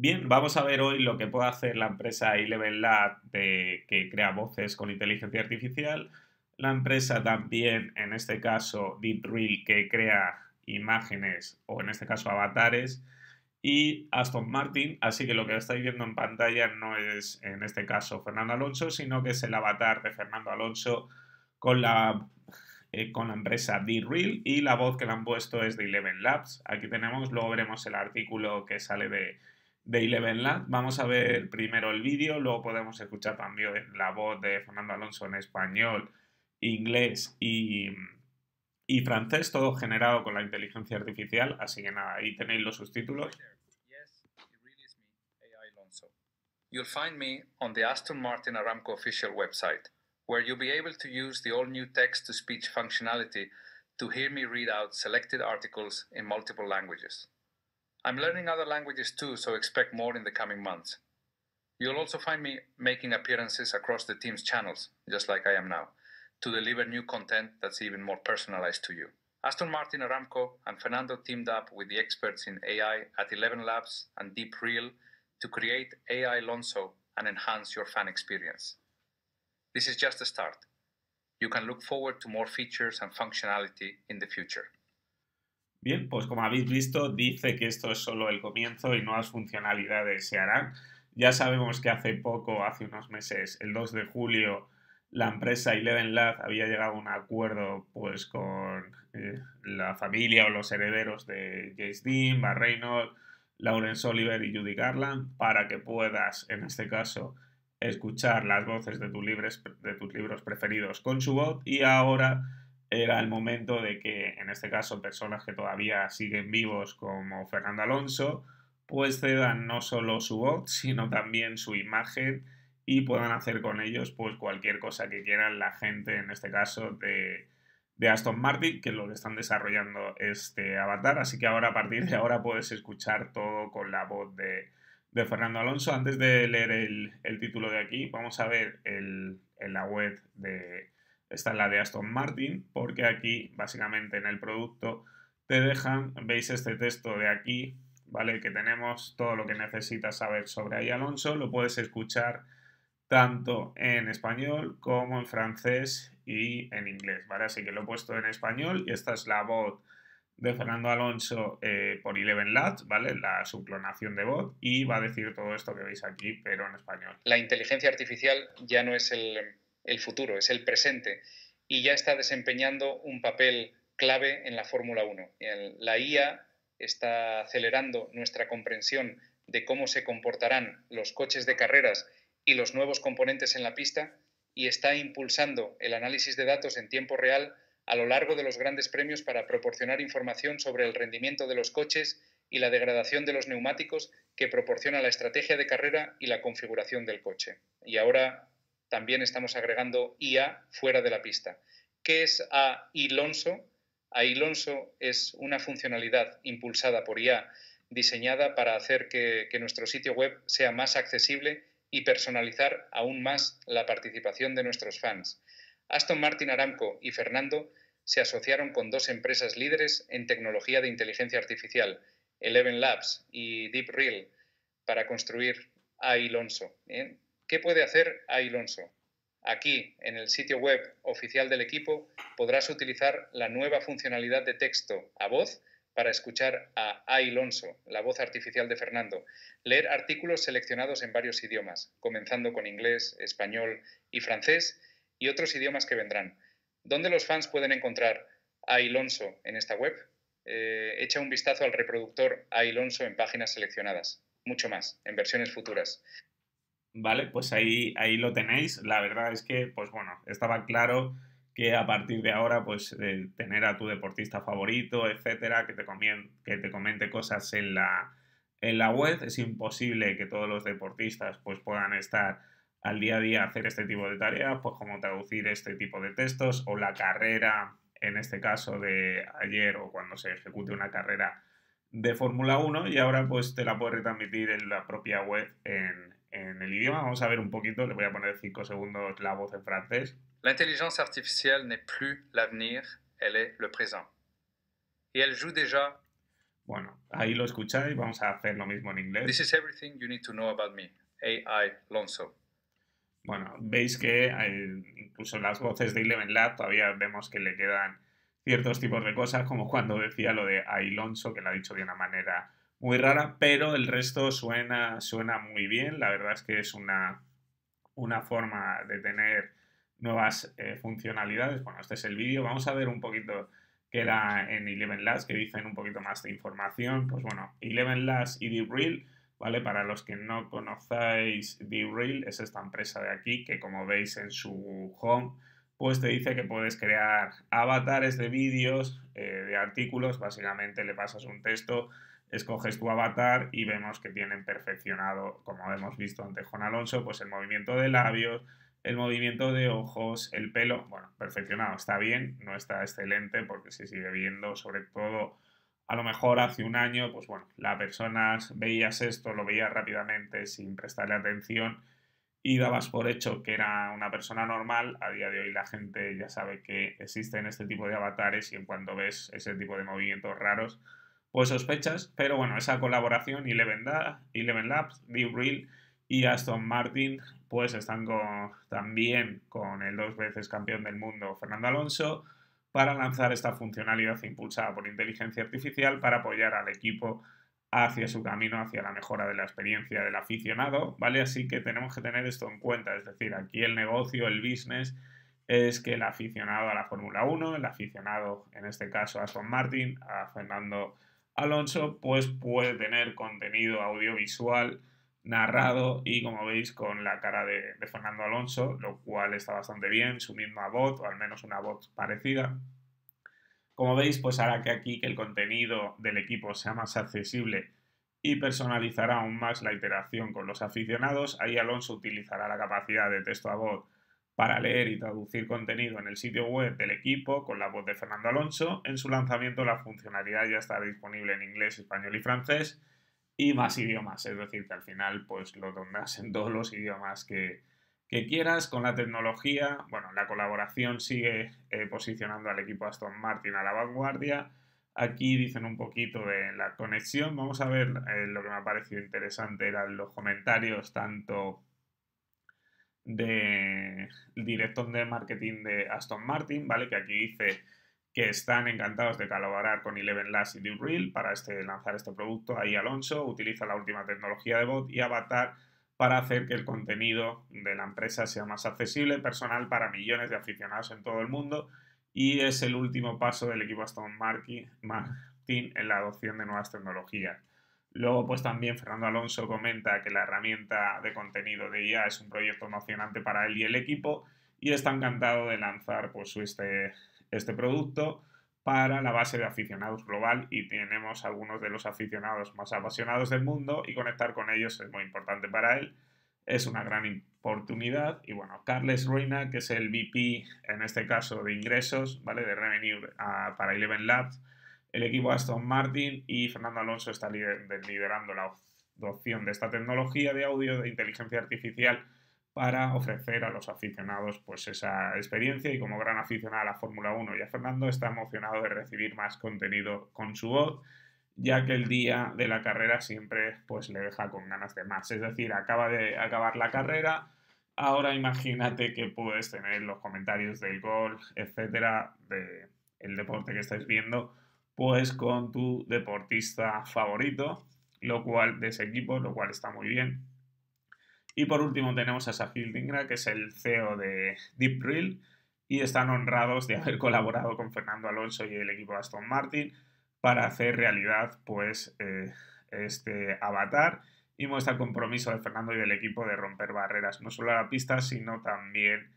Bien, vamos a ver hoy lo que puede hacer la empresa Eleven Lab que crea voces con inteligencia artificial. La empresa también, en este caso, DeepReel, que crea imágenes o en este caso avatares. Y Aston Martin, así que lo que estáis viendo en pantalla no es en este caso Fernando Alonso, sino que es el avatar de Fernando Alonso con la, eh, con la empresa y la voz que le han puesto es de Eleven Labs. Aquí tenemos, luego veremos el artículo que sale de de Eleven Land. Vamos a ver primero el vídeo, luego podemos escuchar también la voz de Fernando Alonso en español, inglés y, y francés, todo generado con la inteligencia artificial. Así que nada, ahí tenéis los subtítulos. You'll find me on the Aston Martin Aramco official website, where you'll be able to use the all new text to speech functionality to hear me read out selected articles in multiple languages. I'm learning other languages too, so expect more in the coming months. You'll also find me making appearances across the team's channels, just like I am now, to deliver new content that's even more personalized to you. Aston Martin Aramco and Fernando teamed up with the experts in AI at 11 Labs and Deep Real to create AI Lonso and enhance your fan experience. This is just a start. You can look forward to more features and functionality in the future. Bien, pues como habéis visto, dice que esto es solo el comienzo y nuevas funcionalidades se harán. Ya sabemos que hace poco, hace unos meses, el 2 de julio, la empresa Eleven Lab había llegado a un acuerdo pues, con eh, la familia o los herederos de Jace Dean, Bar Oliver y Judy Garland para que puedas, en este caso, escuchar las voces de, libres, de tus libros preferidos con su voz y ahora era el momento de que, en este caso, personas que todavía siguen vivos como Fernando Alonso, pues cedan no solo su voz, sino también su imagen y puedan hacer con ellos pues cualquier cosa que quieran la gente, en este caso, de, Aston Martin, que lo que están desarrollando este avatar. Así que ahora, a partir de ahora, puedes escuchar todo con la voz de, Fernando Alonso. Antes de leer el, título de aquí, vamos a ver en la web de esta es la de Aston Martin, porque aquí básicamente en el producto te dejan, veis este texto de aquí, ¿vale? Que tenemos todo lo que necesitas saber sobre ahí Alonso, lo puedes escuchar tanto en español como en francés y en inglés, ¿vale? Así que lo he puesto en español y esta es la voz de Fernando Alonso eh, por Eleven Labs, ¿vale? La subclonación de voz y va a decir todo esto que veis aquí, pero en español. La inteligencia artificial ya no es el el futuro, es el presente y ya está desempeñando un papel clave en la Fórmula 1. La IA está acelerando nuestra comprensión de cómo se comportarán los coches de carreras y los nuevos componentes en la pista y está impulsando el análisis de datos en tiempo real a lo largo de los grandes premios para proporcionar información sobre el rendimiento de los coches y la degradación de los neumáticos que proporciona la estrategia de carrera y la configuración del coche. Y ahora también estamos agregando IA fuera de la pista. ¿Qué es AILonso? AILonso es una funcionalidad impulsada por IA diseñada para hacer que, nuestro sitio web sea más accesible y personalizar aún más la participación de nuestros fans. Aston Martin Aramco y Fernando se asociaron con dos empresas líderes en tecnología de inteligencia artificial, Eleven Labs y Deep Real, para construir a ¿Qué puede hacer Ailonso? Aquí, en el sitio web oficial del equipo, podrás utilizar la nueva funcionalidad de texto a voz para escuchar a Ailonso, la voz artificial de Fernando, leer artículos seleccionados en varios idiomas, comenzando con inglés, español y francés, y otros idiomas que vendrán. ¿Dónde los fans pueden encontrar Ailonso en esta web? Eh, echa un vistazo al reproductor Ailonso en páginas seleccionadas. Mucho más, en versiones futuras. ¿vale? Pues ahí, ahí lo tenéis. La verdad es que, pues bueno, estaba claro que a partir de ahora, pues eh, tener a tu deportista favorito, etcétera, que te, que te comente cosas en la, en la web, es imposible que todos los deportistas pues puedan estar al día a día hacer este tipo de tareas, pues como traducir este tipo de textos o la carrera, en este caso de ayer o cuando se ejecute una carrera de Fórmula 1 y ahora pues te la puedes retransmitir en la propia web en, en el idioma. Vamos a ver un poquito, le voy a poner 5 segundos la voz en francés. La inteligencia artificial n'est plus l'avenir, elle es le présent. Y elle joue déjà. Bueno, ahí lo escucháis, vamos a hacer lo mismo en inglés. This is everything you need to know about me, AI Lonzo. Bueno, veis que eh, incluso las voces de Eleven Lab todavía vemos que le quedan ciertos tipos de cosas, como cuando decía lo de AI Lonzo, que lo ha dicho de una manera muy rara, pero el resto suena, suena muy bien. La verdad es que es una, una forma de tener nuevas eh, funcionalidades. Bueno, este es el vídeo. Vamos a ver un poquito qué era en Eleven Last, que dicen un poquito más de información. Pues bueno, Eleven Last y DeepReal, ¿vale? Para los que no conozcáis DeepReal, es esta empresa de aquí que como veis en su home, pues te dice que puedes crear avatares de vídeos, eh, de artículos, básicamente le pasas un texto escoges tu avatar y vemos que tienen perfeccionado, como hemos visto ante Juan Alonso, pues el movimiento de labios, el movimiento de ojos, el pelo, bueno, perfeccionado, está bien, no está excelente porque se sigue viendo, sobre todo a lo mejor hace un año, pues bueno, la persona veías esto, lo veías rápidamente sin prestarle atención y dabas por hecho que era una persona normal, a día de hoy la gente ya sabe que existen este tipo de avatares y en cuanto ves ese tipo de movimientos raros, pues sospechas, pero bueno, esa colaboración Eleven, da, Labs, Deep Real y Aston Martin pues están con, también con el dos veces campeón del mundo Fernando Alonso para lanzar esta funcionalidad impulsada por inteligencia artificial para apoyar al equipo hacia su camino, hacia la mejora de la experiencia del aficionado, ¿vale? Así que tenemos que tener esto en cuenta, es decir, aquí el negocio, el business, es que el aficionado a la Fórmula 1, el aficionado en este caso a Aston Martin, a Fernando Alonso, pues puede tener contenido audiovisual narrado y como veis con la cara de, Fernando Alonso, lo cual está bastante bien, su misma voz o al menos una voz parecida. Como veis, pues hará que aquí que el contenido del equipo sea más accesible y personalizará aún más la interacción con los aficionados. Ahí Alonso utilizará la capacidad de texto a voz para leer y traducir contenido en el sitio web del equipo con la voz de Fernando Alonso. En su lanzamiento la funcionalidad ya estará disponible en inglés, español y francés y más idiomas. Es decir, que al final pues lo tendrás en todos los idiomas que, quieras con la tecnología. Bueno, la colaboración sigue eh, posicionando al equipo Aston Martin a la vanguardia. Aquí dicen un poquito de la conexión. Vamos a ver eh, lo que me ha parecido interesante eran los comentarios tanto de director de marketing de Aston Martin, ¿vale? Que aquí dice que están encantados de colaborar con Eleven Last y Deep Real para este, lanzar este producto. Ahí Alonso utiliza la última tecnología de bot y avatar para hacer que el contenido de la empresa sea más accesible, personal para millones de aficionados en todo el mundo y es el último paso del equipo Aston Martin en la adopción de nuevas tecnologías. Luego, pues también Fernando Alonso comenta que la herramienta de contenido de IA es un proyecto emocionante para él y el equipo y está encantado de lanzar pues, este, este producto para la base de aficionados global y tenemos algunos de los aficionados más apasionados del mundo y conectar con ellos es muy importante para él. Es una gran oportunidad y bueno, Carles Ruina que es el VP en este caso de ingresos, ¿vale? De Revenue ah, para Eleven Labs, el equipo Aston Martin y Fernando Alonso están liderando la adopción de esta tecnología de audio de inteligencia artificial para ofrecer a los aficionados pues esa experiencia y como gran aficionado a la Fórmula 1 ya Fernando está emocionado de recibir más contenido con su voz ya que el día de la carrera siempre pues le deja con ganas de más es decir acaba de acabar la carrera ahora imagínate que puedes tener los comentarios del gol etcétera del deporte que estáis viendo pues con tu deportista favorito, lo cual de ese equipo, lo cual está muy bien. Y por último tenemos a Safield Ingra, que es el CEO de Reel, y están honrados de haber colaborado con Fernando Alonso y el equipo de Aston Martin para hacer realidad pues eh, este avatar y muestra el compromiso de Fernando y del equipo de romper barreras, no solo a la pista, sino también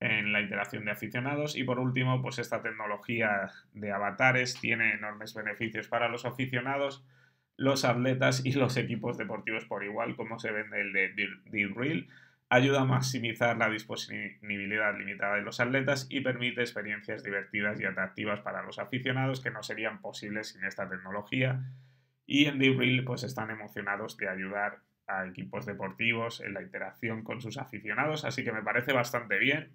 en la interacción de aficionados y por último, pues esta tecnología de avatares tiene enormes beneficios para los aficionados, los atletas y los equipos deportivos por igual, como se vende el de D-Reel, ayuda a maximizar la disponibilidad limitada de los atletas y permite experiencias divertidas y atractivas para los aficionados que no serían posibles sin esta tecnología. Y en D-Reel pues están emocionados de ayudar a equipos deportivos en la interacción con sus aficionados, así que me parece bastante bien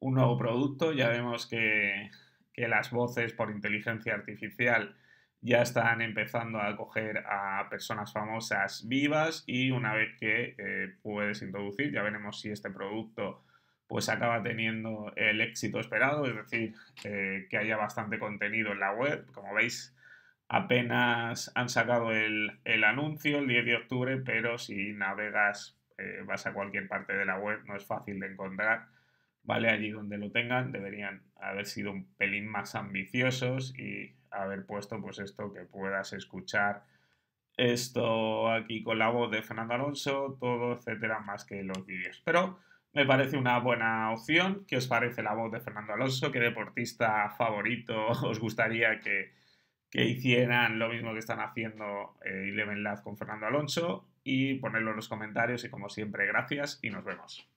un nuevo producto. Ya vemos que, las voces por inteligencia artificial ya están empezando a acoger a personas famosas vivas y una vez que eh, puedes introducir, ya veremos si este producto pues acaba teniendo el éxito esperado, es decir, eh, que haya bastante contenido en la web. Como veis, apenas han sacado el, anuncio el 10 de octubre, pero si navegas, eh, vas a cualquier parte de la web, no es fácil de encontrar ¿vale? Allí donde lo tengan deberían haber sido un pelín más ambiciosos y haber puesto pues esto que puedas escuchar esto aquí con la voz de Fernando Alonso, todo, etcétera, más que los vídeos. Pero me parece una buena opción. ¿Qué os parece la voz de Fernando Alonso? ¿Qué deportista favorito os gustaría que, hicieran lo mismo que están haciendo eh, Eleven Lab con Fernando Alonso? Y ponerlo en los comentarios y como siempre, gracias y nos vemos.